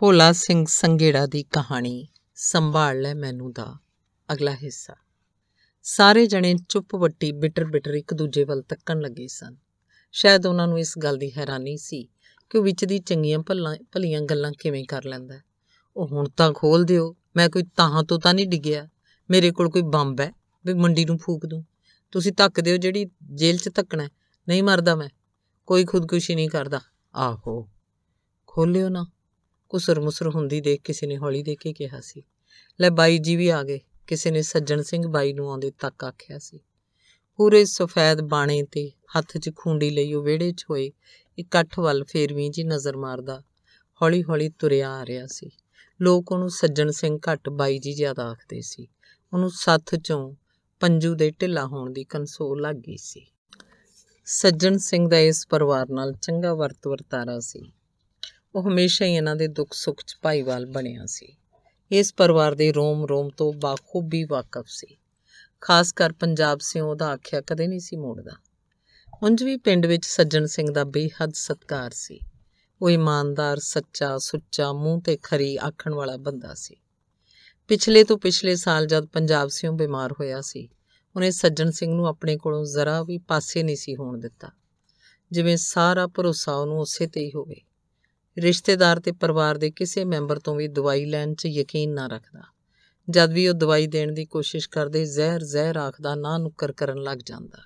ਭੋਲਾ ਸਿੰਘ ਸੰਘੇੜਾ ਦੀ ਕਹਾਣੀ ਸੰਭਾਲ ਲੈ ਮੈਨੂੰ ਦਾ ਅਗਲਾ ਹਿੱਸਾ ਸਾਰੇ ਜਣੇ ਚੁੱਪ ਵੱਟੀ ਬਿਟਰ ਬਿਟਰ ਇੱਕ ਦੂਜੇ ਵੱਲ ਤੱਕਣ ਲੱਗੇ ਸਨ ਸ਼ਾਇਦ ਉਹਨਾਂ ਨੂੰ ਇਸ ਗੱਲ ਦੀ ਹੈਰਾਨੀ ਸੀ ਕਿ ਉਹ ਵਿੱਚ ਦੀ ਚੰਗੀਆਂ ਭੱਲਾਂ ਭਲੀਆਂ ਗੱਲਾਂ ਕਿਵੇਂ ਕਰ ਲੈਂਦਾ ਉਹ ਹੁਣ ਤਾਂ ਖੋਲ ਦਿਓ ਮੈਂ ਕੋਈ ਤਾਹਾਂ ਤੋਂ ਤਾਂ ਨਹੀਂ ਡਿੱਗਿਆ ਮੇਰੇ ਕੋਲ ਕੋਈ ਬੰਬ ਹੈ ਵੀ ਮੰਡੀ ਨੂੰ ਫੂਕ ਦੂੰ ਤੁਸੀਂ ਧੱਕ ਦਿਓ ਜਿਹੜੀ ਜੇਲ੍ਹ 'ਚ ਧੱਕਣਾ ਨਹੀਂ ਮਰਦਾ ਮੈਂ ਕੋਈ ਖੁਦਕੁਸ਼ੀ ਨਹੀਂ ਕਰਦਾ ਆਹੋ ਖੋਲਿਓ ਨਾ ਕੁਸਰ ਮੁਸਰ ਹੁੰਦੀ ਦੇਖ ਕਿਸੇ ਨੇ ਹੌਲੀ ਦੇ ਕੇ ਕਿਹਾ ਸੀ ਲੈ ਬਾਈ ਜੀ ਵੀ ਆ ਗਏ ਕਿਸੇ ਨੇ ਸੱਜਣ ਸਿੰਘ ਬਾਈ ਨੂੰ ਆਉਂਦੇ ਤੱਕ ਆਖਿਆ ਸੀ ਪੂਰੇ ਸਫੈਦ ਬਾਣੇ ਤੇ ਹੱਥ 'ਚ ਖੁੰਡੀ ਲਈ ਉਹ ਵਿਹੜੇ 'ਚ ਹੋਏ ਇਕੱਠ ਵੱਲ ਫੇਰ ਵੀ ਜੀ ਨਜ਼ਰ ਮਾਰਦਾ ਹੌਲੀ-ਹੌਲੀ ਤੁਰਿਆ ਆ ਰਿਹਾ ਸੀ ਲੋਕ ਉਹਨੂੰ ਸੱਜਣ ਸਿੰਘ ਘੱਟ ਬਾਈ ਜੀ ਜ਼ਿਆਦਾ ਆਖਦੇ ਸੀ ਉਹਨੂੰ ਸੱਥ ਚੋਂ ਪੰਜੂ ਦੇ ਢਿੱਲਾ ਹੋਣ ਦੀ ਕੰਸੋਲ ਲੱਗੀ ਸੀ ਸੱਜਣ ਸਿੰਘ ਦਾ ਇਸ ਪਰਿਵਾਰ ਨਾਲ ਚੰਗਾ ਵਰਤ ਵਰਤਾਰਾ ਸੀ ਉਹ ਹਮੇਸ਼ਾ ਹੀ ਇਹਨਾਂ ਦੇ ਦੁੱਖ ਸੁੱਖ 'ਚ ਭਾਈਵਾਲ ਬਣਿਆ ਸੀ ਇਸ ਪਰਿਵਾਰ ਦੇ ਰੋਮ-ਰੋਮ ਤੋਂ ਬਾਖੂਬੀ ਵਾਕਫ ਸੀ ਖਾਸ ਕਰ ਪੰਜਾਬ ਸਿਓ ਉਹਦਾ ਆਖਿਆ ਕਦੇ ਨਹੀਂ ਸੀ ਮੋੜਦਾ ਉਂਝ ਵੀ ਪਿੰਡ ਵਿੱਚ ਸੱਜਣ ਸਿੰਘ ਦਾ ਬੇਹੱਦ ਸਤਕਾਰ ਸੀ ਉਹ ਇਮਾਨਦਾਰ ਸੱਚਾ ਸੁੱਚਾ ਮੂੰਹ ਤੇ ਖਰੀ ਆਖਣ ਵਾਲਾ ਬੰਦਾ ਸੀ ਪਿਛਲੇ ਤੋਂ ਪਿਛਲੇ ਸਾਲ ਜਦ ਪੰਜਾਬ ਸਿਓ ਬਿਮਾਰ ਹੋਇਆ ਸੀ ਉਹਨੇ ਸੱਜਣ ਸਿੰਘ ਨੂੰ ਆਪਣੇ ਕੋਲੋਂ ਜ਼ਰਾ ਵੀ ਪਾਸੇ ਨਹੀਂ ਸੀ ਹੋਣ ਦਿੱਤਾ ਜਿਵੇਂ ਸਾਰਾ ਭਰੋਸਾ ਉਹਨੂੰ ਉਸੇ ਤੇ ਹੀ ਹੋਵੇ ਰਿਸ਼ਤੇਦਾਰ ਤੇ ਪਰਿਵਾਰ ਦੇ ਕਿਸੇ ਮੈਂਬਰ ਤੋਂ ਵੀ ਦਵਾਈ ਲੈਣ 'ਚ ਯਕੀਨ ਨਾ ਰੱਖਦਾ ਜਦ ਵੀ ਉਹ ਦਵਾਈ ਦੇਣ ਦੀ ਕੋਸ਼ਿਸ਼ ਕਰਦੇ ਜ਼ਹਿਰ ਜ਼ਹਿਰ ਆਖਦਾ ਨਾ ਨੁੱਕਰ ਕਰਨ ਲੱਗ ਜਾਂਦਾ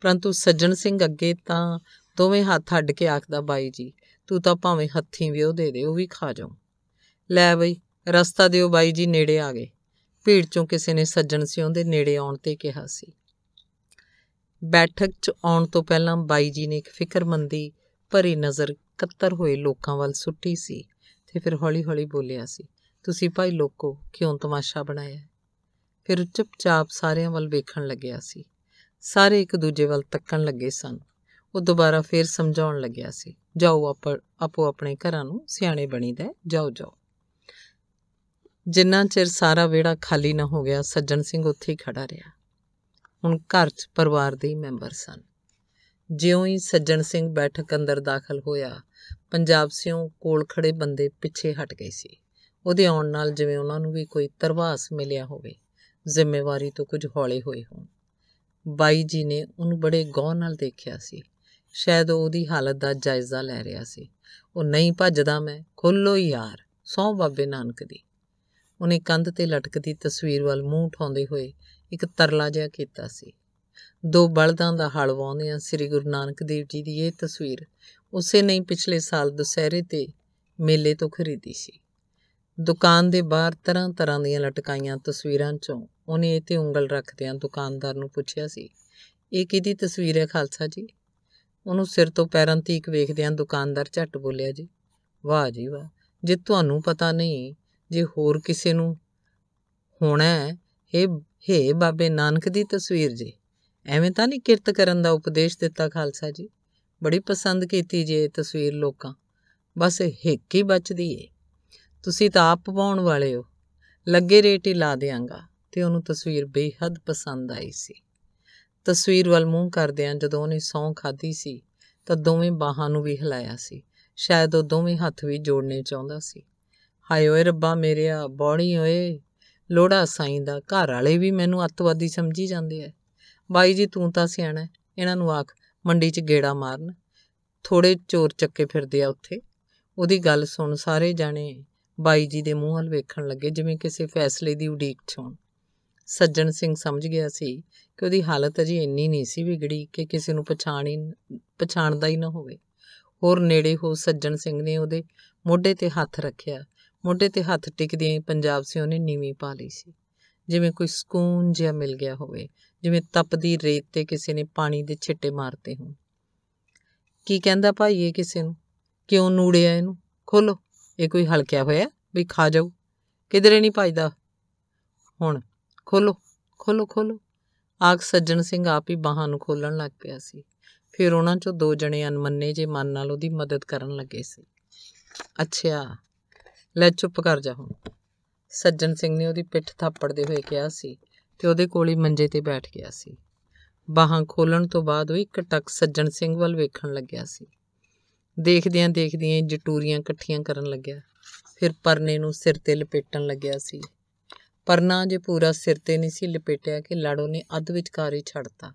ਪਰੰਤੂ ਸੱਜਣ ਸਿੰਘ ਅੱਗੇ ਤਾਂ ਦੋਵੇਂ ਹੱਥ ਅੱਡ ਕੇ ਆਖਦਾ ਬਾਈ ਜੀ ਤੂੰ ਤਾਂ ਭਾਵੇਂ ਹੱਥੀਂ ਵੀ ਉਹ ਦੇ ਦੇ ਉਹ ਵੀ ਖਾ ਜਾਉ ਲੈ ਬਈ ਰਸਤਾ ਦਿਓ ਬਾਈ ਜੀ ਨੇੜੇ ਆ ਗਏ ਭੀੜ ਚੋਂ ਕਿਸੇ ਨੇ ਸੱਜਣ ਸਿੰਘ ਦੇ ਨੇੜੇ ਆਉਣ ਤੇ ਕਿਹਾ ਸੀ ਬੈਠਕ 'ਚ ਆਉਣ ਤੋਂ ਪਹਿਲਾਂ ਬਾਈ ਜੀ ਨੇ ਇੱਕ ਫਿਕਰਮੰਦੀ ਭਰੀ ਨਜ਼ਰ ਇਕੱਤਰ ਹੋਏ ਲੋਕਾਂ ਵੱਲ ਸੁੱਟੀ ਸੀ ਤੇ ਫਿਰ ਹੌਲੀ-ਹੌਲੀ ਬੋਲਿਆ ਸੀ ਤੁਸੀਂ ਭਾਈ ਲੋਕੋ ਕਿਉਂ ਤਮਾਸ਼ਾ ਬਣਾਇਆ ਫਿਰ ਚੁੱਪਚਾਪ ਸਾਰਿਆਂ ਵੱਲ ਵੇਖਣ ਲੱਗਿਆ ਸੀ ਸਾਰੇ ਇੱਕ ਦੂਜੇ ਵੱਲ ਤੱਕਣ ਲੱਗੇ ਸਨ ਉਹ ਦੁਬਾਰਾ ਫੇਰ ਸਮਝਾਉਣ ਲੱਗਿਆ ਸੀ ਜਾਓ ਆਪੋ ਆਪਣੇ ਘਰਾਂ ਨੂੰ ਸਿਆਣੇ ਬਣੀਦਾ ਜਾਓ ਜਾਓ ਜਿੰਨਾ ਚਿਰ ਸਾਰਾ ਵਿਹੜਾ ਖਾਲੀ ਨਾ ਹੋ ਗਿਆ ਸੱਜਣ ਸਿੰਘ ਉੱਥੇ ਹੀ ਖੜਾ ਰਿਹਾ ਹੁਣ ਘਰ 'ਚ ਪਰਿਵਾਰ ਦੇ ਮੈਂਬਰ ਸਨ ਜਿਉਂ ਹੀ ਸੱਜਣ ਸਿੰਘ ਬੈਠਕ ਅੰਦਰ ਦਾਖਲ ਹੋਇਆ ਪੰਜਾਬ ਸਿਓ ਕੋਲ ਖੜੇ ਬੰਦੇ ਪਿੱਛੇ ਹਟ ਗਏ ਸੀ ਉਹਦੇ ਆਉਣ ਨਾਲ ਜਿਵੇਂ ਉਹਨਾਂ ਨੂੰ ਵੀ ਕੋਈ ਤਰਵਾਸ ਮਿਲਿਆ ਹੋਵੇ ਜ਼ਿੰਮੇਵਾਰੀ ਤੋਂ ਕੁਝ ਹੌਲੇ ਹੋਏ ਹੋਣ ਬਾਈ ਜੀ ਨੇ ਉਹਨੂੰ ਬੜੇ ਗੌਰ ਨਾਲ ਦੇਖਿਆ ਸੀ ਸ਼ਾਇਦ ਉਹ ਉਹਦੀ ਹਾਲਤ ਦਾ ਜਾਇਜ਼ਾ ਲੈ ਰਿਹਾ ਸੀ ਉਹ ਨਹੀਂ ਭੱਜਦਾ ਮੈਂ ਖੋਲੋ ਯਾਰ ਸੌ ਬਾਬੇ ਨਾਨਕ ਦੀ ਉਹਨੇ ਕੰਧ ਤੇ ਲਟਕਦੀ ਤਸਵੀਰ ਵੱਲ ਮੂੰਹ ਉਠਾਉਂਦੇ ਹੋਏ ਇੱਕ ਤਰਲਾ ਜਿਹਾ ਕੀਤਾ ਸੀ ਦੋ ਬਲਦਾਂ ਦਾ ਹਲ ਆ ਸ੍ਰੀ ਗੁਰੂ ਨਾਨਕ ਦੇਵ ਜੀ ਦੀ ਇਹ ਤਸਵੀਰ ਉਸੇ ਨੇ ਪਿਛਲੇ ਸਾਲ ਦੁਸਹਿਰੇ ਤੇ ਮੇਲੇ ਤੋਂ ਖਰੀਦੀ ਸੀ ਦੁਕਾਨ ਦੇ ਬਾਹਰ ਤਰ੍ਹਾਂ-ਤਰ੍ਹਾਂ ਦੀਆਂ ਲਟਕਾਈਆਂ ਤਸਵੀਰਾਂ 'ਚੋਂ ਉਹਨੇ ਇਹ ਤੇ ਉਂਗਲ ਰੱਖਦਿਆਂ ਦੁਕਾਨਦਾਰ ਨੂੰ ਪੁੱਛਿਆ ਸੀ ਇਹ ਕਿਹਦੀ ਤਸਵੀਰ ਹੈ ਖਾਲਸਾ ਜੀ ਉਹਨੂੰ ਸਿਰ ਤੋਂ ਪੈਰਾਂ ਤੀਕ ਵੇਖਦਿਆਂ ਦੁਕਾਨਦਾਰ ਝੱਟ ਬੋਲਿਆ ਜੀ ਵਾਹ ਜੀ ਵਾਹ ਜੇ ਤੁਹਾਨੂੰ ਪਤਾ ਨਹੀਂ ਜੇ ਹੋਰ ਕਿਸੇ ਨੂੰ ਹੋਣਾ ਹੈ ਇਹ ਹੇ ਬਾਬੇ ਨਾਨਕ ਦੀ ਤਸਵੀਰ ਜੀ ਐਵੇਂ ਤਾਂ ਨਹੀਂ ਕਿਰਤ ਕਰਨ ਦਾ ਉਪਦੇਸ਼ ਦਿੱਤਾ ਖਾਲਸਾ ਜੀ ਬੜੀ ਪਸੰਦ ਕੀਤੀ ਜੇ ਤਸਵੀਰ ਲੋਕਾਂ ਬਸ ਹਿੱਕ ਹੀ ਬਚਦੀ ਏ ਤੁਸੀਂ ਤਾਂ ਆਪ ਪਵਾਉਣ ਵਾਲੇ ਹੋ ਲੱਗੇ ਰੇਟ ਹੀ ਲਾ ਦੇਵਾਂਗਾ ਤੇ ਉਹਨੂੰ ਤਸਵੀਰ ਬੇਹੱਦ ਪਸੰਦ ਆਈ ਸੀ ਤਸਵੀਰ ਵੱਲ ਮੂੰਹ ਕਰਦਿਆਂ ਜਦੋਂ ਉਹਨੇ ਸੌਂ ਖਾਧੀ ਸੀ ਤਾਂ ਦੋਵੇਂ ਬਾਹਾਂ ਨੂੰ ਵੀ ਹਿਲਾਇਆ ਸੀ ਸ਼ਾਇਦ ਉਹ ਦੋਵੇਂ ਹੱਥ ਵੀ ਜੋੜਨੇ ਚਾਹੁੰਦਾ ਸੀ ਹਾਏ ਓਏ ਰੱਬਾ ਮੇਰਿਆ ਬੌੜੀ ਓਏ ਲੋੜਾ ਸਾਈਂ ਦਾ ਘਰ ਵਾਲੇ ਵੀ ਮੈਨੂੰ ਅਤਵਾਦੀ ਸਮਝੀ ਜਾਂਦੇ ਐ ਬਾਈ ਜੀ ਤੂੰ ਤਾਂ ਸਿਆਣਾ ਇਹਨਾਂ ਨੂੰ ਆਖ ਮੰਡੀ 'ਚ ਗੇੜਾ ਮਾਰਨ ਥੋੜੇ ਚੋਰ ਚੱਕੇ ਫਿਰਦੇ ਆ ਉੱਥੇ ਉਹਦੀ ਗੱਲ ਸੁਣ ਸਾਰੇ ਜਾਣੇ ਬਾਈ ਜੀ ਦੇ ਮੂੰਹ ਹਲ ਵੇਖਣ ਲੱਗੇ ਜਿਵੇਂ ਕਿਸੇ ਫੈਸਲੇ ਦੀ ਉਡੀਕ 'ਚ ਹੋਣ ਸੱਜਣ ਸਿੰਘ ਸਮਝ ਗਿਆ ਸੀ ਕਿ ਉਹਦੀ ਹਾਲਤ ਅਜੇ ਇੰਨੀ ਨਹੀਂ ਸੀ ਵਿਗੜੀ ਕਿ ਕਿਸੇ ਨੂੰ ਪਛਾਣ ਹੀ ਪਛਾਣਦਾ ਹੀ ਨਾ ਹੋਵੇ ਹੋਰ ਨੇੜੇ ਹੋ ਸੱਜਣ ਸਿੰਘ ਨੇ ਉਹਦੇ ਮੋਢੇ ਤੇ ਹੱਥ ਰੱਖਿਆ ਮੋਢੇ ਤੇ ਹੱਥ ਟਿਕਦਿਆਂ ਪੰਜਾਬ ਸਿਓ ਨੇ ਨੀਵੀਂ ਪਾ ਲਈ ਸੀ ਜਿਵੇਂ ਕੋਈ ਸਕੂਨ ਜਿਹਾ ਮਿਲ ਗਿਆ ਹੋਵੇ ਜਿਵੇਂ ਤਪਦੀ ਰੇਤ ਤੇ ਕਿਸੇ ਨੇ ਪਾਣੀ ਦੇ ਛਿੱਟੇ ਮਾਰਤੇ ਹੋਣ ਕੀ ਕਹਿੰਦਾ ਭਾਈ ਇਹ ਕਿਸੇ ਨੂੰ ਕਿਉਂ ਨੂੜਿਆ ਇਹਨੂੰ ਖੋਲੋ ਇਹ ਕੋਈ ਹਲਕਿਆ ਹੋਇਆ ਵੀ ਖਾ ਜਾਓ ਕਿਧਰੇ ਨਹੀਂ ਭਜਦਾ ਹੁਣ ਖੋਲੋ ਖੋਲੋ ਖੋਲੋ ਆਗ ਸੱਜਣ ਸਿੰਘ ਆਪ ਹੀ ਬਾਹਾਂ ਨੂੰ ਖੋਲਣ ਲੱਗ ਪਿਆ ਸੀ ਫਿਰ ਉਹਨਾਂ ਚੋਂ ਦੋ ਜਣੇ ਅਨਮੰਨੇ ਜੇ ਮਨ ਨਾਲ ਉਹਦੀ ਮਦਦ ਕਰਨ ਲੱਗੇ ਸੀ ਅੱਛਾ ਲੈ ਚੁੱਪ ਕਰ ਜਾ ਹੁਣ ਸੱਜਣ ਸਿੰਘ ਨੇ ਉਹਦੀ ਪਿੱਠ ਥਾਪੜਦੇ ਹੋਏ ਕਿਹਾ ਸੀ ਤੇ ਉਹਦੇ ਕੋਲ ਹੀ ਮੰਜੇ ਤੇ ਬੈਠ ਗਿਆ ਸੀ ਬਾਹਾਂ ਖੋਲਣ ਤੋਂ ਬਾਅਦ ਉਹ ਇੱਕ ਟੱਕ ਸੱਜਣ ਸਿੰਘ ਵੱਲ ਵੇਖਣ ਲੱਗਿਆ ਸੀ ਦੇਖਦਿਆਂ ਦੇਖਦਿਆਂ ਜਟੂਰੀਆਂ ਇਕੱਠੀਆਂ ਕਰਨ ਲੱਗਿਆ ਫਿਰ ਪਰਨੇ ਨੂੰ ਸਿਰ ਤੇ ਲਪੇਟਣ ਲੱਗਿਆ ਸੀ ਪਰਨਾ ਜੇ ਪੂਰਾ ਸਿਰ ਤੇ ਨਹੀਂ ਸੀ ਲਪੇਟਿਆ ਕਿ ਲਾੜੋ ਨੇ ਅੱਧ ਵਿਚਕਾਰ ਹੀ ਛੱਡਤਾ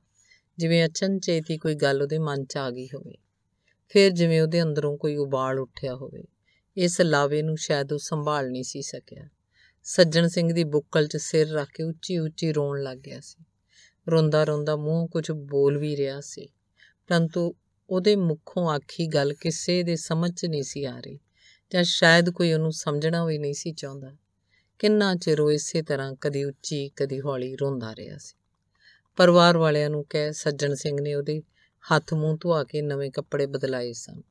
ਜਿਵੇਂ ਅਚਨ ਚੇਤੀ ਕੋਈ ਗੱਲ ਉਹਦੇ ਮਨ 'ਚ ਆ ਗਈ ਹੋਵੇ ਫਿਰ ਜਿਵੇਂ ਉਹਦੇ ਅੰਦਰੋਂ ਕੋਈ ਉਬਾਲ ਉੱਠਿਆ ਹੋਵੇ ਇਸ ਲਾਵੇ ਨੂੰ ਸ਼ਾਇਦ ਉਹ ਸੰਭਾਲ ਨਹੀਂ ਸੀ ਸਕਿਆ ਸੱਜਣ ਸਿੰਘ ਦੀ ਬੁੱਕਲ 'ਚ ਸਿਰ ਰੱਖ ਕੇ ਉੱਚੀ-ਉੱਚੀ ਰੋਣ ਲੱਗ ਗਿਆ ਸੀ ਰੋਂਦਾ-ਰੋਂਦਾ ਮੂੰਹ ਕੁਝ ਬੋਲ ਵੀ ਰਿਹਾ ਸੀ ਪਰੰਤੂ ਉਹਦੇ ਮੁੱਖੋਂ ਆਖੀ ਗੱਲ ਕਿਸੇ ਦੇ ਸਮਝ 'ਚ ਨਹੀਂ ਸੀ ਆ ਰਹੀ ਜਾਂ ਸ਼ਾਇਦ ਕੋਈ ਉਹਨੂੰ ਸਮਝਣਾ ਵੀ ਨਹੀਂ ਸੀ ਚਾਹੁੰਦਾ ਕਿੰਨਾ ਚਿਰ ਉਹ ਇਸੇ ਤਰ੍ਹਾਂ ਕਦੀ ਉੱਚੀ ਕਦੀ ਹੌਲੀ ਰੋਂਦਾ ਰਿਹਾ ਸੀ ਪਰਿਵਾਰ ਵਾਲਿਆਂ ਨੂੰ ਕਹਿ ਸੱਜਣ ਸਿੰਘ ਨੇ ਉਹਦੇ ਹੱਥ ਮੂੰਹ ਧੁਆ ਕੇ ਨਵੇਂ ਕੱਪੜੇ ਬਦਲਾਏ ਸਨ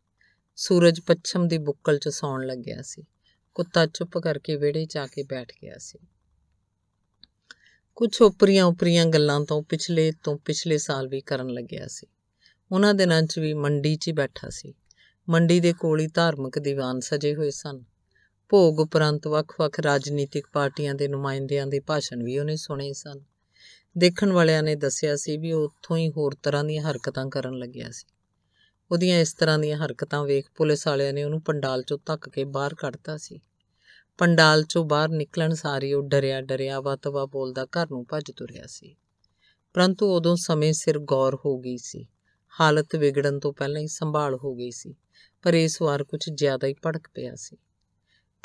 ਸੂਰਜ ਪੱਛਮ ਦੀ ਬੁੱਕਲ 'ਚ ਸੌਣ ਲੱਗਿਆ ਸੀ ਕੁੱਤਾ ਚੁੱਪ ਕਰਕੇ ਵਿਹੜੇ 'ਚ ਆ ਕੇ ਬੈਠ ਗਿਆ ਸੀ ਕੁਝ ਉਪਰੀਆਂ ਉਪਰੀਆਂ ਗੱਲਾਂ ਤੋਂ ਪਿਛਲੇ ਤੋਂ ਪਿਛਲੇ ਸਾਲ ਵੀ ਕਰਨ ਲੱਗਿਆ ਸੀ ਉਹਨਾਂ ਦਿਨਾਂ 'ਚ ਵੀ ਮੰਡੀ 'ਚ ਹੀ ਬੈਠਾ ਸੀ ਮੰਡੀ ਦੇ ਕੋਲ ਹੀ ਧਾਰਮਿਕ ਦੀਵਾਨ ਸਜੇ ਹੋਏ ਸਨ ਭੋਗ ਉਪਰੰਤ ਵੱਖ-ਵੱਖ ਰਾਜਨੀਤਿਕ ਪਾਰਟੀਆਂ ਦੇ ਨੁਮਾਇੰਦਿਆਂ ਦੇ ਭਾਸ਼ਣ ਵੀ ਉਹਨੇ ਸੁਣੇ ਸਨ ਦੇਖਣ ਵਾਲਿਆਂ ਨੇ ਦੱਸਿਆ ਸੀ ਵੀ ਉੱਥੋਂ ਹੀ ਹੋਰ ਤਰ੍ਹਾਂ ਦੀਆਂ ਹਰਕਤਾਂ ਕਰਨ ਲੱਗਿਆ ਸੀ ਉਹਦੀਆਂ ਇਸ ਤਰ੍ਹਾਂ ਦੀਆਂ ਹਰਕਤਾਂ ਵੇਖ ਪੁਲਿਸ ਵਾਲਿਆਂ ਨੇ ਉਹਨੂੰ ਪੰਡਾਲ 'ਚੋਂ ਧੱਕ ਕੇ ਬਾਹਰ ਕੱਢਤਾ ਸੀ ਪੰਡਾਲ 'ਚੋਂ ਬਾਹਰ ਨਿਕਲਣ ਸਾਰੀ ਉਹ ਡਰਿਆ ਡਰਿਆ ਵਤਵਾ ਬੋਲਦਾ ਘਰ ਨੂੰ ਭੱਜ ਤੁਰਿਆ ਸੀ ਪਰੰਤੂ ਉਦੋਂ ਸਮੇਂ ਸਿਰ ਗੌਰ ਹੋ ਗਈ ਸੀ ਹਾਲਤ ਵਿਗੜਨ ਤੋਂ ਪਹਿਲਾਂ ਹੀ ਸੰਭਾਲ ਹੋ ਗਈ ਸੀ ਪਰ ਇਸ ਵਾਰ ਕੁਝ ਜ਼ਿਆਦਾ ਹੀ ਭੜਕ ਪਿਆ ਸੀ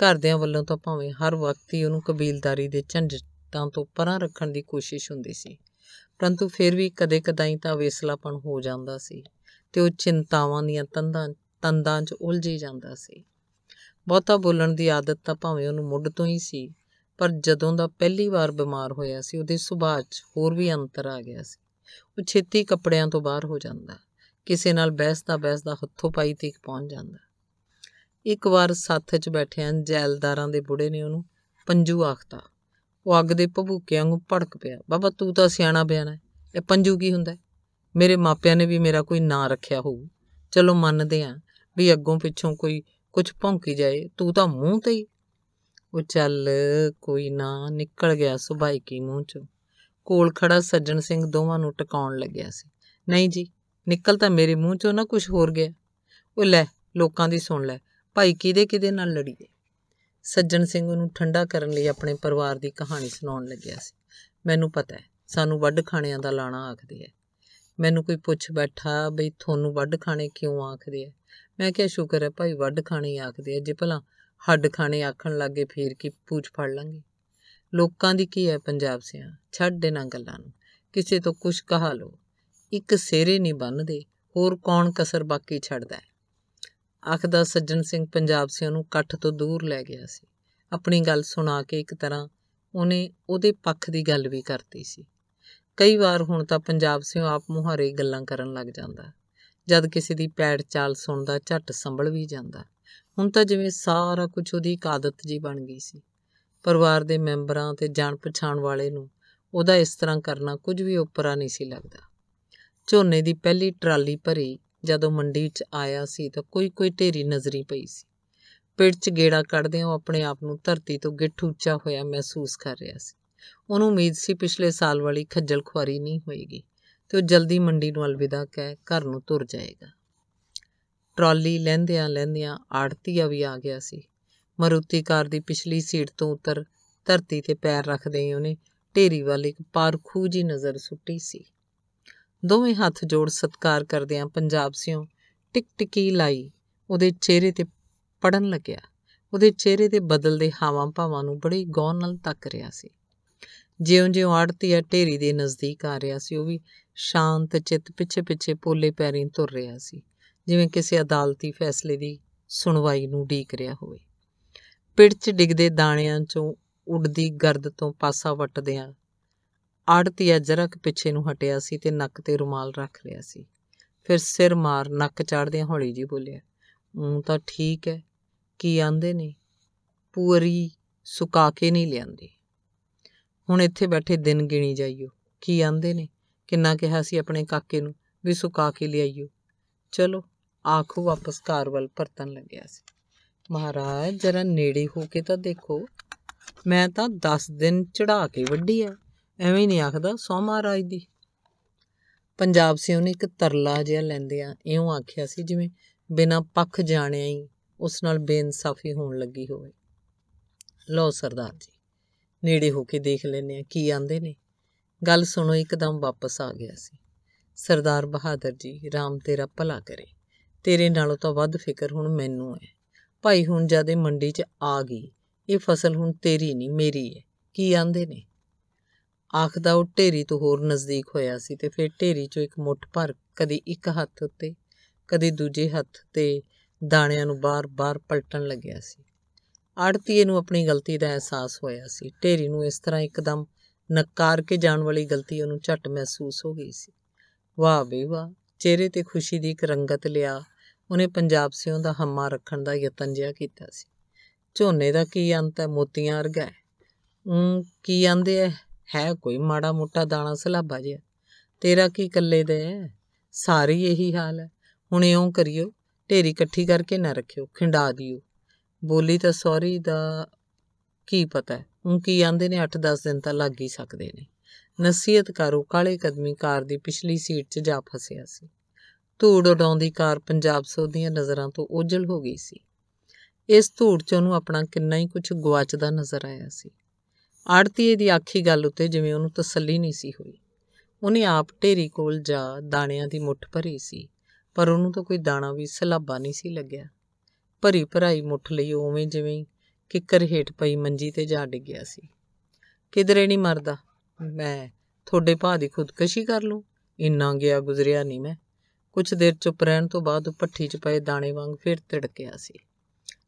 ਘਰਦਿਆਂ ਵੱਲੋਂ ਤਾਂ ਭਾਵੇਂ ਹਰ ਵਕਤ ਹੀ ਉਹਨੂੰ ਕਬੀਲਦਾਰੀ ਦੇ ਝੰਡਟਾਂ ਤੋਂ ਪਰਾਂ ਰੱਖਣ ਦੀ ਕੋਸ਼ਿਸ਼ ਹੁੰਦੀ ਸੀ ਪਰੰਤੂ ਫਿਰ ਵੀ ਕਦੇ ਕਦਾਈਂ ਤਾਂ ਵੇਸਲਾਪਣ ਹੋ ਜਾਂਦਾ ਸੀ ਤੇ ਉਹ ਚਿੰਤਾਵਾਂ ਦੀਆਂ ਤੰਦਾਂ ਤੰਦਾਂ 'ਚ ਉਲਝੀ ਜਾਂਦਾ ਸੀ ਬਹੁਤਾ ਬੋਲਣ ਦੀ ਆਦਤ ਤਾਂ ਭਾਵੇਂ ਉਹਨੂੰ ਮੁੱਢ ਤੋਂ ਹੀ ਸੀ ਪਰ ਜਦੋਂ ਦਾ ਪਹਿਲੀ ਵਾਰ ਬਿਮਾਰ ਹੋਇਆ ਸੀ ਉਹਦੇ ਸੁਭਾਅ 'ਚ ਹੋਰ ਵੀ ਅੰਤਰ ਆ ਗਿਆ ਸੀ ਉਹ ਛੇਤੀ ਕੱਪੜਿਆਂ ਤੋਂ ਬਾਹਰ ਹੋ ਜਾਂਦਾ ਕਿਸੇ ਨਾਲ ਬਹਿਸਦਾ ਬਹਿਸਦਾ ਹੱਥੋਂ ਪਾਈ ਤੀਕ ਪਹੁੰਚ ਜਾਂਦਾ ਇੱਕ ਵਾਰ ਸਾਥ 'ਚ ਬੈਠਿਆਂ ਜੈਲਦਾਰਾਂ ਦੇ ਬੁੜੇ ਨੇ ਉਹਨੂੰ ਪੰਜੂ ਆਖਤਾ ਉਹ ਅੱਗ ਦੇ ਭਭੂਕਿਆਂ ਨੂੰ ਭੜਕ ਪਿਆ ਬਾਬਾ ਤੂੰ ਤਾਂ ਸਿਆਣਾ ਬਿਆਣਾ ਇਹ ਪੰਜੂ ਕੀ ਹੁੰਦਾ ਮੇਰੇ ਮਾਪਿਆਂ ਨੇ ਵੀ ਮੇਰਾ ਕੋਈ ਨਾਂ ਰੱਖਿਆ ਹੋਊ ਚਲੋ ਮੰਨਦੇ ਆਂ ਵੀ ਅੱਗੋਂ ਪਿੱਛੋਂ ਕੋਈ ਕੁਝ ਭੌਂਕੀ ਜਾਏ ਤੂੰ ਤਾਂ ਮੂੰਹ ਤੇ ਹੀ ਉਹ ਚੱਲ ਕੋਈ ਨਾ ਨਿਕਲ ਗਿਆ ਸੁਭਾਈ ਕੀ ਮੂੰਹ ਚੋਂ ਕੋਲ ਖੜਾ ਸੱਜਣ ਸਿੰਘ ਦੋਵਾਂ ਨੂੰ ਟਿਕਾਉਣ ਲੱਗਿਆ ਸੀ ਨਹੀਂ ਜੀ ਨਿਕਲ ਤਾਂ ਮੇਰੇ ਮੂੰਹ ਚੋਂ ਨਾ ਕੁਝ ਹੋਰ ਗਿਆ ਉਹ ਲੈ ਲੋਕਾਂ ਦੀ ਸੁਣ ਲੈ ਭਾਈ ਕਿਹਦੇ ਕਿਹਦੇ ਨਾਲ ਲੜੀਏ ਸੱਜਣ ਸਿੰਘ ਉਹਨੂੰ ਠੰਡਾ ਕਰਨ ਲਈ ਆਪਣੇ ਪਰਿਵਾਰ ਦੀ ਕਹਾਣੀ ਸੁਣਾਉਣ ਲੱਗਿਆ ਸੀ ਮੈਨੂੰ ਪਤਾ ਹੈ ਸਾਨੂੰ ਵੱਡ ਖਾਣਿਆਂ ਦਾ ਲਾਣਾ ਆਖਦੇ ਆ ਮੈਨੂੰ ਕੋਈ ਪੁੱਛ ਬੈਠਾ ਬਈ ਤੁਹਾਨੂੰ ਵੱਢ ਖਾਣੇ ਕਿਉਂ ਆਖਦੇ ਆ ਮੈਂ ਕਿਹਾ ਸ਼ੁਕਰ ਹੈ ਭਾਈ ਵੱਢ ਖਾਣੇ ਆਖਦੇ ਆ ਜੇ ਭਲਾ ਹੱਡ ਖਾਣੇ ਆਖਣ ਲੱਗੇ ਫੇਰ ਕੀ ਪੂਛ ਫੜ ਲਾਂਗੇ ਲੋਕਾਂ ਦੀ ਕੀ ਹੈ ਪੰਜਾਬ ਸਿਆਂ ਛੱਡ ਨਾ ਗੱਲਾਂ ਨੂੰ ਕਿਸੇ ਤੋਂ ਕੁਝ ਕਹਾ ਲੋ ਇੱਕ ਸੇਰੇ ਨਹੀਂ ਬੰਨਦੇ ਹੋਰ ਕੌਣ ਕਸਰ ਬਾਕੀ ਛੱਡਦਾ ਆਖਦਾ ਸੱਜਣ ਸਿੰਘ ਪੰਜਾਬ ਸਿਆਂ ਨੂੰ ਕੱਠ ਤੋਂ ਦੂਰ ਲੈ ਗਿਆ ਸੀ ਆਪਣੀ ਗੱਲ ਸੁਣਾ ਕੇ ਇੱਕ ਤਰ੍ਹਾਂ ਉਹਨੇ ਉਹਦੇ ਪੱਖ ਦੀ ਗੱਲ ਵੀ ਕਰਤੀ ਸੀ ਕਈ ਵਾਰ ਹੁਣ ਤਾਂ ਪੰਜਾਬ ਸਿੰਘ ਆਪ ਮੁਹਾਰੇ ਗੱਲਾਂ ਕਰਨ ਲੱਗ ਜਾਂਦਾ ਜਦ ਕਿਸੇ ਦੀ ਪੈੜ ਚਾਲ ਸੁਣਦਾ ਝੱਟ ਸੰਭਲ ਵੀ ਜਾਂਦਾ ਹੁਣ ਤਾਂ ਜਿਵੇਂ ਸਾਰਾ ਕੁਝ ਉਹਦੀ ਆਦਤ ਜੀ ਬਣ ਗਈ ਸੀ ਪਰਿਵਾਰ ਦੇ ਮੈਂਬਰਾਂ ਤੇ ਜਾਣ ਪਛਾਣ ਵਾਲੇ ਨੂੰ ਉਹਦਾ ਇਸ ਤਰ੍ਹਾਂ ਕਰਨਾ ਕੁਝ ਵੀ ਉਪਰਾ ਨਹੀਂ ਸੀ ਲੱਗਦਾ ਝੋਨੇ ਦੀ ਪਹਿਲੀ ਟਰਾਲੀ ਭਰੀ ਜਦੋਂ ਮੰਡੀ 'ਚ ਆਇਆ ਸੀ ਤਾਂ ਕੋਈ ਕੋਈ ਢੇਰੀ ਨਜ਼ਰੀ ਪਈ ਸੀ ਪਿੜ 'ਚ ਗੇੜਾ ਕੱਢਦੇ ਹੋ ਆਪਣੇ ਆਪ ਨੂੰ ਧਰਤੀ ਤੋਂ ਗਿੱਠ ਉੱਚਾ ਹੋਇਆ ਮਹਿਸੂਸ ਕਰ ਰਿਹਾ ਸੀ ਉਹਨੂੰ ਉਮੀਦ ਸੀ ਪਿਛਲੇ ਸਾਲ ਵਾਲੀ ਖੱਜਲ ਖੁਆਰੀ ਨਹੀਂ ਹੋਏਗੀ ਤੇ ਉਹ ਜਲਦੀ ਮੰਡੀ ਨੂੰ ਅਲਵਿਦਾ ਕਹਿ ਘਰ ਨੂੰ ਤੁਰ ਜਾਏਗਾ ਟਰਾਲੀ ਲੈਂਦਿਆਂ ਲੈਂਦਿਆਂ ਆੜਤੀਆ ਵੀ ਆ ਗਿਆ ਸੀ ਮਰੂਤੀ ਕਾਰ ਦੀ ਪਿਛਲੀ ਸੀਟ ਤੋਂ ਉਤਰ ਧਰਤੀ ਤੇ ਪੈਰ ਰੱਖਦੇ ਹੀ ਉਹਨੇ ਢੇਰੀ ਵੱਲ ਇੱਕ ਪਾਰਖੂ ਜੀ ਨਜ਼ਰ ਸੁੱਟੀ ਸੀ ਦੋਵੇਂ ਹੱਥ ਜੋੜ ਸਤਕਾਰ ਕਰਦਿਆਂ ਪੰਜਾਬ ਸਿਓ ਟਿਕ ਟਿਕੀ ਲਾਈ ਉਹਦੇ ਚਿਹਰੇ ਤੇ ਪੜਨ ਲੱਗਿਆ ਉਹਦੇ ਚਿਹਰੇ ਦੇ ਬਦਲਦੇ ਹਾਵਾਂ ਭਾਵਾਂ ਨੂੰ ਬੜੀ ਗੌਰ ਨਾਲ ਤੱਕ ਰਿਹਾ ਸੀ ਜਿਉਂ-ਜਿਉਂ ਆੜਤੀਆ ਢੇਰੀ ਦੇ ਨਜ਼ਦੀਕ ਆ ਰਿਹਾ ਸੀ ਉਹ ਵੀ ਸ਼ਾਂਤ ਚਿੱਤ ਪਿੱਛੇ-ਪਿੱਛੇ ਪੋਲੇ ਪੈਰੀਂ ਤੁਰ ਰਿਹਾ ਸੀ ਜਿਵੇਂ ਕਿਸੇ ਅਦਾਲਤੀ ਫੈਸਲੇ ਦੀ ਸੁਣਵਾਈ ਨੂੰ ਢੀਕ ਰਿਹਾ ਹੋਵੇ ਪਿੜ 'ਚ ਡਿੱਗਦੇ ਦਾਣਿਆਂ 'ਚੋਂ ਉੱਡਦੀ ਗਰਦ ਤੋਂ ਪਾਸਾ ਵੱਟਦਿਆਂ ਆੜਤੀਆ ਜਰਕ ਪਿੱਛੇ ਨੂੰ ਹਟਿਆ ਸੀ ਤੇ ਨੱਕ ਤੇ ਰੁਮਾਲ ਰੱਖ ਲਿਆ ਸੀ ਫਿਰ ਸਿਰ ਮਾਰ ਨੱਕ ਚੜਦਿਆਂ ਹੌਲੀ ਜੀ ਬੋਲਿਆ ਉਹ ਤਾਂ ਠੀਕ ਹੈ ਕੀ ਆਂਦੇ ਨੇ ਪੂਰੀ ਸੁਕਾ ਕੇ ਨਹੀਂ ਲਿਆਂਦੀ ਹੁਣ ਇੱਥੇ ਬੈਠੇ ਦਿਨ ਗਿਣੀ ਜਾਈਓ ਕੀ ਆਂਦੇ ਨੇ ਕਿੰਨਾ ਕਿਹਾ ਸੀ ਆਪਣੇ ਕਾਕੇ ਨੂੰ ਵੀ ਸੁਕਾ ਕੇ ਲਿਆਈਓ ਚਲੋ ਆਖੂ ਵਾਪਸ ਘਰ ਵੱਲ ਪਰਤਣ ਲੱਗਿਆ ਸੀ ਮਹਾਰਾਜ ਜਰਾ ਨੇੜੇ ਹੋ ਕੇ ਤਾਂ ਦੇਖੋ ਮੈਂ ਤਾਂ 10 ਦਿਨ ਚੜਾ ਕੇ ਵੱਢੀ ਐ ਐਵੇਂ ਨਹੀਂ ਆਖਦਾ ਸੋ ਮਹਾਰਾਜ ਦੀ ਪੰਜਾਬ ਸੇ ਨੇ ਇੱਕ ਤਰਲਾ ਜਿਹਾ ਆ ਇਉਂ ਆਖਿਆ ਸੀ ਜਿਵੇਂ ਬਿਨਾ ਪੱਖ ਜਾਣਿਆ ਹੀ ਉਸ ਨਾਲ ਬੇਇਨਸਾਫੀ ਹੋਣ ਲੱਗੀ ਹੋਵੇ ਲੋ ਸਰਦਾਰ ਜੀ ਨੇੜੇ ਹੋ ਕੇ ਦੇਖ ਲੈਨੇ ਆ ਕੀ ਆਂਦੇ ਨੇ ਗੱਲ ਸੁਣੋ ਇੱਕਦਮ ਵਾਪਸ ਆ ਗਿਆ ਸੀ ਸਰਦਾਰ ਬਹਾਦਰ ਜੀ ਰਾਮ ਤੇਰਾ ਭਲਾ ਕਰੇ ਤੇਰੇ ਨਾਲੋਂ ਤਾਂ ਵੱਧ ਫਿਕਰ ਹੁਣ ਮੈਨੂੰ ਹੈ ਭਾਈ ਹੁਣ ਜਦੇ ਮੰਡੀ 'ਚ ਆ ਗਈ ਇਹ ਫਸਲ ਹੁਣ ਤੇਰੀ ਨਹੀਂ ਮੇਰੀ ਹੈ ਕੀ ਆਂਦੇ ਨੇ ਆਖਦਾ ਉਹ ਢੇਰੀ ਤੋਂ ਹੋਰ ਨਜ਼ਦੀਕ ਹੋਇਆ ਸੀ ਤੇ ਫਿਰ ਢੇਰੀ 'ਚੋਂ ਇੱਕ ਮੁੱਠ ਭਰ ਕਦੀ ਇੱਕ ਹੱਥ ਉੱਤੇ ਕਦੀ ਦੂਜੇ ਹੱਥ ਤੇ ਦਾਣਿਆਂ ਨੂੰ ਬਾਰ-ਬਾਰ ਪਲਟਣ ਲੱਗਿਆ ਸੀ ਆੜਤੀਏ ਨੂੰ ਆਪਣੀ ਗਲਤੀ ਦਾ ਅਹਿਸਾਸ ਹੋਇਆ ਸੀ ਢੇਰੀ ਨੂੰ ਇਸ ਤਰ੍ਹਾਂ ਇੱਕਦਮ ਨਕਾਰ ਕੇ ਜਾਣ ਵਾਲੀ ਗਲਤੀ ਉਹਨੂੰ ਛੱਟ ਮਹਿਸੂਸ ਹੋ ਗਈ ਸੀ ਵਾਹ ਬਈ ਵਾਹ ਚਿਹਰੇ ਤੇ ਖੁਸ਼ੀ ਦੀ ਇੱਕ ਰੰਗਤ ਲਿਆ ਉਹਨੇ ਪੰਜਾਬ ਸਿਓਂ ਦਾ ਹੰਮਾ ਰੱਖਣ ਦਾ ਯਤਨ ਜਿਆ ਕੀਤਾ ਸੀ ਝੋਨੇ ਦਾ ਕੀ ਅੰਤ ਹੈ ਮੋਤੀਆਂ ਵਰਗਾ ਹੈ ਹੂੰ ਕੀ ਆਂਦੇ ਹੈ ਹੈ ਕੋਈ ਮਾੜਾ ਮੋਟਾ ਦਾਣਾ ਸਲਾਬਾ ਜਿਆ ਤੇਰਾ ਕੀ ਇਕੱਲੇ ਦੇ ਸਾਰੀ ਇਹੀ ਹਾਲ ਹੈ ਹੁਣ ਇਉਂ ਕਰਿਓ ਢੇਰੀ ਇਕੱਠੀ ਕਰਕੇ ਨਾ ਰੱਖਿਓ ਖਿੰਡਾ ਦਿਓ ਬੋਲੀ ਤਾਂ ਸੌਰੀ ਦਾ ਕੀ ਪਤਾ ਉਹ ਕੀ ਆਂਦੇ ਨੇ 8-10 ਦਿਨ ਤਾਂ ਲੱਗ ਹੀ ਸਕਦੇ ਨੇ ਨਸੀਹਤ ਕਰੋ ਕਾਲੇ ਕਦਮੀ ਕਾਰ ਦੀ ਪਿਛਲੀ ਸੀਟ 'ਚ ਜਾ ਫਸਿਆ ਸੀ ਧੂੜ ਉਡਾਉਂਦੀ ਕਾਰ ਪੰਜਾਬ ਸੋ ਦੀਆਂ ਨਜ਼ਰਾਂ ਤੋਂ ਓਝਲ ਹੋ ਗਈ ਸੀ ਇਸ ਧੂੜ 'ਚ ਉਹਨੂੰ ਆਪਣਾ ਕਿੰਨਾ ਹੀ ਕੁਝ ਗਵਾਚਦਾ ਨਜ਼ਰ ਆਇਆ ਸੀ ਆੜਤੀਏ ਦੀ ਆਖੀ ਗੱਲ ਉੱਤੇ ਜਿਵੇਂ ਉਹਨੂੰ ਤਸੱਲੀ ਨਹੀਂ ਸੀ ਹੋਈ ਉਹਨੇ ਆਪ ਢੇਰੀ ਕੋਲ ਜਾ ਦਾਣਿਆਂ ਦੀ ਮੁੱਠ ਭਰੀ ਸੀ ਪਰ ਉਹਨੂੰ ਤਾਂ ਕੋਈ ਦਾਣਾ ਵੀ ਸਲਾਬਾ ਨਹੀਂ ਸੀ ਲੱਗਿਆ ਭਰੀ ਭਰਾਈ ਮੁੱਠ ਲਈ ਉਵੇਂ ਜਿਵੇਂ ਕਿੱਕਰ ਹੇਠ ਪਈ ਮੰਜੀ ਤੇ ਜਾ ਡਿੱਗਿਆ ਸੀ ਕਿਧਰੇ ਨਹੀਂ ਮਰਦਾ ਮੈਂ ਤੁਹਾਡੇ ਭਾ ਦੀ ਖੁਦਕਸ਼ੀ ਕਰ ਲੂੰ ਇੰਨਾ ਗਿਆ ਗੁਜ਼ਰਿਆ ਨਹੀਂ ਮੈਂ ਕੁਝ ਦੇਰ ਚੁੱਪ ਰਹਿਣ ਤੋਂ ਬਾਅਦ ਉਹ ਪੱਠੀ 'ਚ ਪਏ ਦਾਣੇ ਵਾਂਗ ਫਿਰ ਤੜਕਿਆ ਸੀ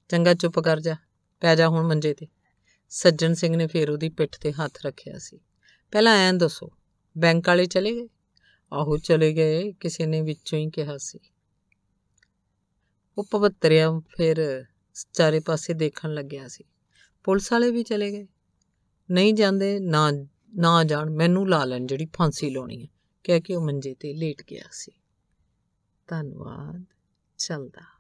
ਚੰਗਾ ਚੁੱਪ ਕਰ ਜਾ ਪੈ ਜਾ ਹੁਣ ਮੰਜੇ ਤੇ ਸੱਜਣ ਸਿੰਘ ਨੇ ਫੇਰ ਉਹਦੀ ਪਿੱਠ ਤੇ ਹੱਥ ਰੱਖਿਆ ਸੀ ਪਹਿਲਾਂ ਐਂ ਦੱਸੋ ਬੈਂਕ ਵਾਲੇ ਚਲੇ ਗਏ ਆਹੋ ਚਲੇ ਗਏ ਕਿਸੇ ਨੇ ਵਿੱਚੋਂ ਹੀ ਕਿਹਾ ਸੀ ਉਹ ਭਵਤਰਿਆ ਫਿਰ ਚਾਰੇ ਪਾਸੇ ਦੇਖਣ ਲੱਗਿਆ ਸੀ ਪੁਲਿਸ ਵਾਲੇ ਵੀ ਚਲੇ ਗਏ ਨਹੀਂ ਜਾਂਦੇ ਨਾ ਨਾ ਜਾਣ ਮੈਨੂੰ ਲਾ ਲੈਣ ਜਿਹੜੀ ਫਾਂਸੀ ਲਾਉਣੀ ਹੈ ਕਹਿ ਕੇ ਉਹ ਮੰਜੇ ਤੇ ਲੇਟ ਗਿਆ ਸੀ ਧੰਨਵਾਦ ਚਲਦਾ